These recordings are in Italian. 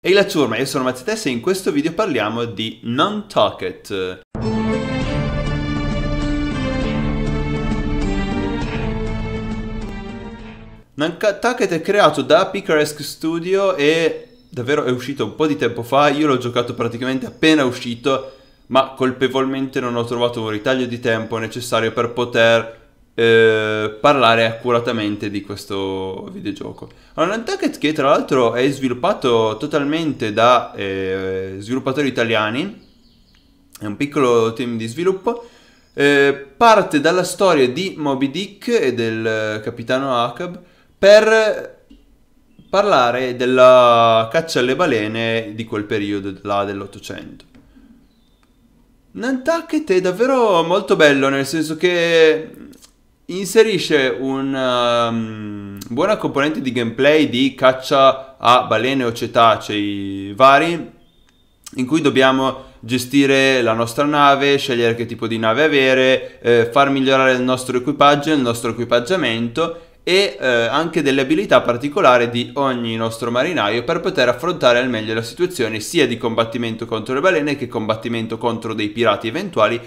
Ehi la ciurma, io sono Mazzetes e in questo video parliamo di Nantucket. Nantucket è creato da Picaresque Studio e davvero è uscito un po' di tempo fa, io l'ho giocato praticamente appena uscito, ma colpevolmente non ho trovato un ritaglio di tempo necessario per poter eh, parlare accuratamente di questo videogioco. Allora, Untucked che tra l'altro è sviluppato totalmente da eh, sviluppatori italiani, è un piccolo team di sviluppo, eh, parte dalla storia di Moby Dick e del eh, capitano Acab per parlare della caccia alle balene di quel periodo là dell'Ottocento. Nantucket è davvero molto bello, nel senso che inserisce un um, buona componente di gameplay di caccia a balene o cetacei vari in cui dobbiamo gestire la nostra nave, scegliere che tipo di nave avere, eh, far migliorare il nostro equipaggio, il nostro equipaggiamento e eh, anche delle abilità particolari di ogni nostro marinaio per poter affrontare al meglio la situazione sia di combattimento contro le balene che combattimento contro dei pirati eventuali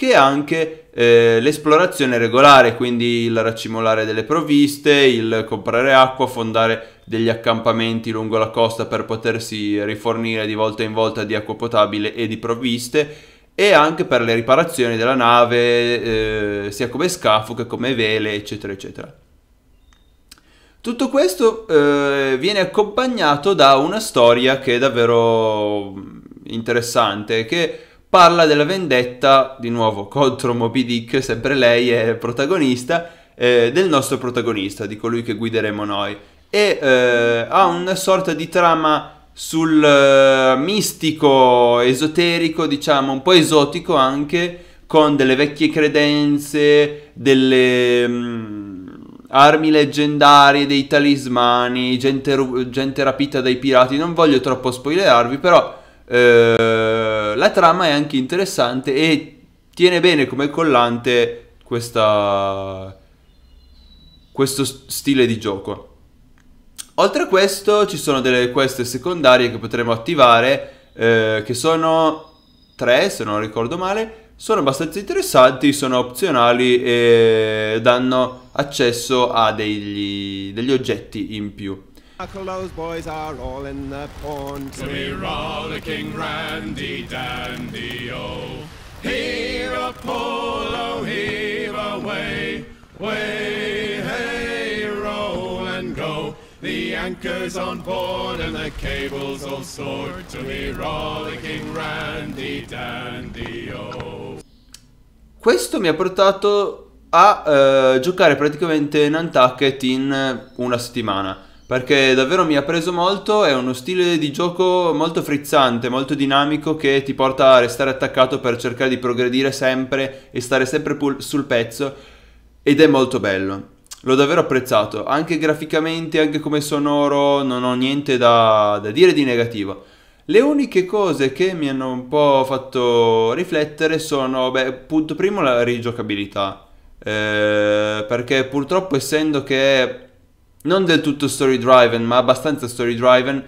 che anche eh, l'esplorazione regolare, quindi il raccimolare delle provviste, il comprare acqua, fondare degli accampamenti lungo la costa per potersi rifornire di volta in volta di acqua potabile e di provviste e anche per le riparazioni della nave eh, sia come scafo che come vele eccetera eccetera. Tutto questo eh, viene accompagnato da una storia che è davvero mm, interessante che parla della vendetta, di nuovo contro Moby Dick, sempre lei è protagonista, eh, del nostro protagonista, di colui che guideremo noi. E eh, ha una sorta di trama sul eh, mistico, esoterico, diciamo, un po' esotico anche, con delle vecchie credenze, delle mh, mm, armi leggendarie, dei talismani, gente, gente, rapita dai pirati. Non voglio troppo spoilerarvi, però... Eh, eh, la trama è anche interessante e tiene bene come collante questa, questo stile di gioco. Oltre a questo ci sono delle quest secondarie che potremo attivare, eh, che sono tre se non ricordo male, sono abbastanza interessanti, sono opzionali e danno accesso a degli, degli oggetti in più. Those boys are all in the pond. To be rollicking randy dandy, oh. Heave a pull, oh, heave away, way, hey, roll and go. The anchor's on board and the cable's all sort To be rollicking randy dandy, oh. Questo mi ha portato a uh, giocare praticamente Nantucket in eh, una settimana perché davvero mi ha preso molto, è uno stile di gioco molto frizzante, molto dinamico che ti porta a restare attaccato per cercare di progredire sempre e stare sempre pul- sul pezzo ed è molto bello. L'ho davvero apprezzato, anche graficamente, anche come sonoro, non ho niente da, da dire di negativo. Le uniche cose che mi hanno un po' fatto riflettere sono, beh, punto primo la rigiocabilità, eh, perché purtroppo essendo che non del tutto story driven, ma abbastanza story driven,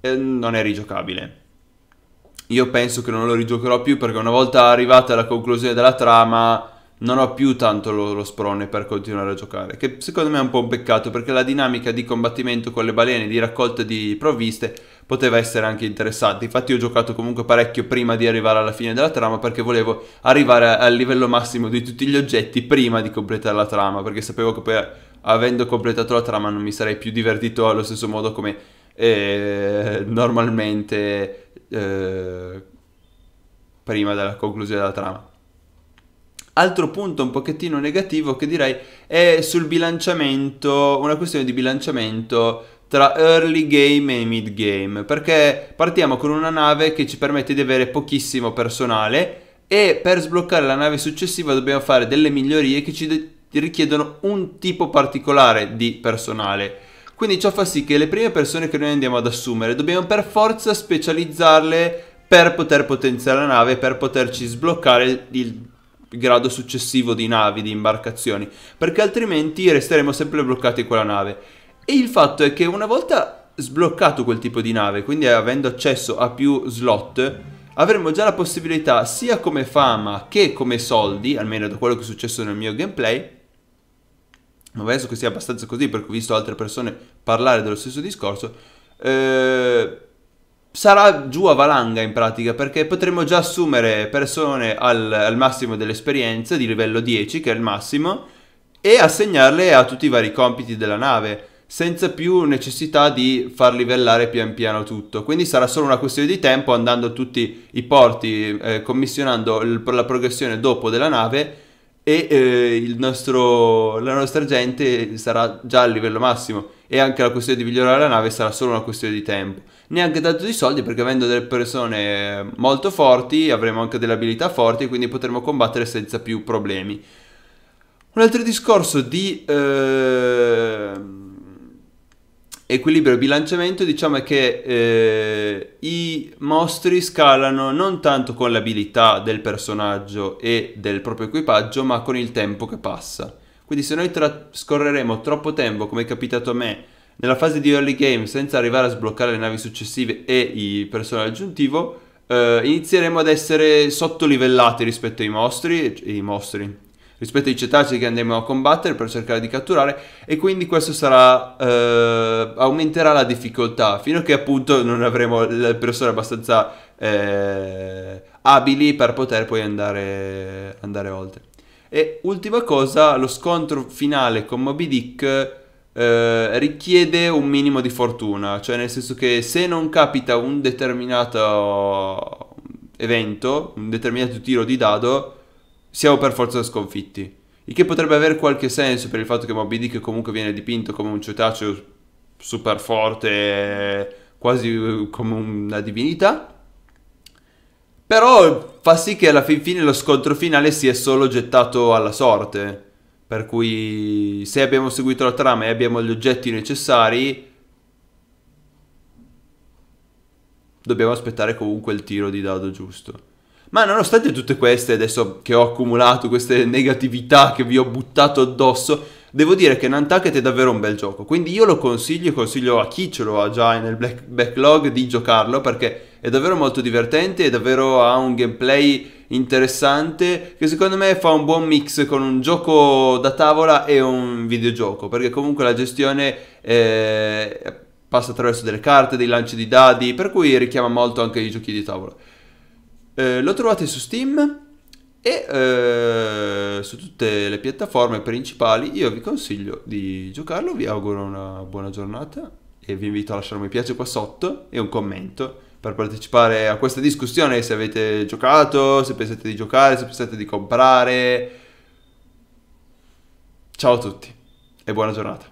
eh, non è rigiocabile. Io penso che non lo rigiocherò più perché una volta arrivata alla conclusione della trama non ho più tanto lo, lo sprone per continuare a giocare, che secondo me è un po' un peccato perché la dinamica di combattimento con le balene, di raccolta di provviste, poteva essere anche interessante. Infatti ho giocato comunque parecchio prima di arrivare alla fine della trama perché volevo arrivare al livello massimo di tutti gli oggetti prima di completare la trama, perché sapevo che poi avendo completato la trama non mi sarei più divertito allo stesso modo come eh, normalmente eh, prima della conclusione della trama. Altro punto un pochettino negativo che direi è sul bilanciamento, una questione di bilanciamento tra early game e mid game, perché partiamo con una nave che ci permette di avere pochissimo personale e per sbloccare la nave successiva dobbiamo fare delle migliorie che ci de- ti richiedono un tipo particolare di personale. Quindi ciò fa sì che le prime persone che noi andiamo ad assumere dobbiamo per forza specializzarle per poter potenziare la nave, per poterci sbloccare il grado successivo di navi, di imbarcazioni, perché altrimenti resteremo sempre bloccati in quella nave. E il fatto è che una volta sbloccato quel tipo di nave, quindi avendo accesso a più slot, avremo già la possibilità sia come fama che come soldi, almeno da quello che è successo nel mio gameplay, ma penso che sia abbastanza così perché ho visto altre persone parlare dello stesso discorso, eh, sarà giù a valanga in pratica perché potremmo già assumere persone al, al massimo dell'esperienza di livello 10 che è il massimo e assegnarle a tutti i vari compiti della nave senza più necessità di far livellare pian piano tutto. Quindi sarà solo una questione di tempo andando a tutti i porti, eh, commissionando il, la progressione dopo della nave e eh, nostro, la nostra gente sarà già al livello massimo e anche la questione di migliorare la nave sarà solo una questione di tempo. Neanche tanto di soldi perché avendo delle persone molto forti avremo anche delle abilità forti quindi potremo combattere senza più problemi. Un altro discorso di... Eh equilibrio e bilanciamento diciamo che eh, i mostri scalano non tanto con l'abilità del personaggio e del proprio equipaggio ma con il tempo che passa quindi se noi tra- scorreremo troppo tempo come è capitato a me nella fase di early game senza arrivare a sbloccare le navi successive e il personaggio aggiuntivo eh, inizieremo ad essere sottolivellati rispetto ai mostri, i mostri rispetto ai cetacei che andremo a combattere per cercare di catturare e quindi questo sarà, eh, aumenterà la difficoltà fino a che appunto non avremo le persone abbastanza eh, abili per poter poi andare, andare oltre. E ultima cosa, lo scontro finale con Moby Dick eh, richiede un minimo di fortuna, cioè nel senso che se non capita un determinato evento, un determinato tiro di dado, siamo per forza sconfitti. Il che potrebbe avere qualche senso per il fatto che Moby Dick comunque viene dipinto come un cetaceo super forte, quasi eh, come una divinità. Però fa sì che alla fin fine lo scontro finale sia solo gettato alla sorte. Per cui se abbiamo seguito la trama e abbiamo gli oggetti necessari, dobbiamo aspettare comunque il tiro di dado giusto. Ma nonostante tutte queste, adesso che ho accumulato queste negatività che vi ho buttato addosso, devo dire che Nantucket è davvero un bel gioco. Quindi io lo consiglio e consiglio a chi ce lo ha già nel black- backlog di giocarlo perché è davvero molto divertente e davvero ha un gameplay interessante che secondo me fa un buon mix con un gioco da tavola e un videogioco perché comunque la gestione eh, passa attraverso delle carte, dei lanci di dadi per cui richiama molto anche i giochi di tavola. Eh, lo trovate su Steam e eh, su tutte le piattaforme principali. Io vi consiglio di giocarlo, vi auguro una buona giornata e vi invito a lasciare un mi piace qua sotto e un commento per partecipare a questa discussione se avete giocato, se pensate di giocare, se pensate di comprare. Ciao a tutti e buona giornata.